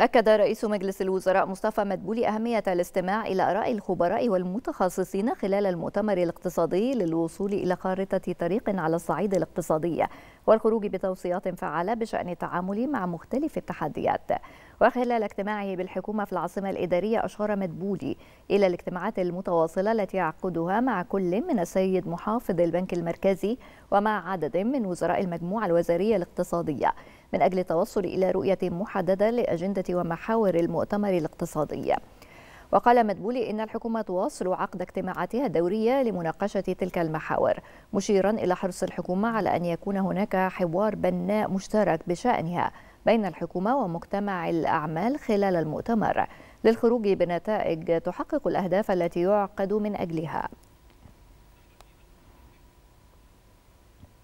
أكد رئيس مجلس الوزراء مصطفى مدبولي أهمية الاستماع إلى آراء الخبراء والمتخصصين خلال المؤتمر الاقتصادي للوصول إلى خارطة طريق على الصعيد الاقتصادي والخروج بتوصيات فعالة بشأن التعامل مع مختلف التحديات وخلال اجتماعه بالحكومة في العاصمة الإدارية أشار مدبولي إلى الاجتماعات المتواصلة التي يعقدها مع كل من السيد محافظ البنك المركزي ومع عدد من وزراء المجموعة الوزارية الاقتصادية من أجل التوصل إلى رؤية محددة لأجندة ومحاور المؤتمر الاقتصادي وقال مدبولي إن الحكومة تواصل عقد اجتماعاتها الدورية لمناقشة تلك المحاور مشيرا إلى حرص الحكومة على أن يكون هناك حوار بناء مشترك بشأنها بين الحكومة ومجتمع الأعمال خلال المؤتمر للخروج بنتائج تحقق الأهداف التي يعقد من أجلها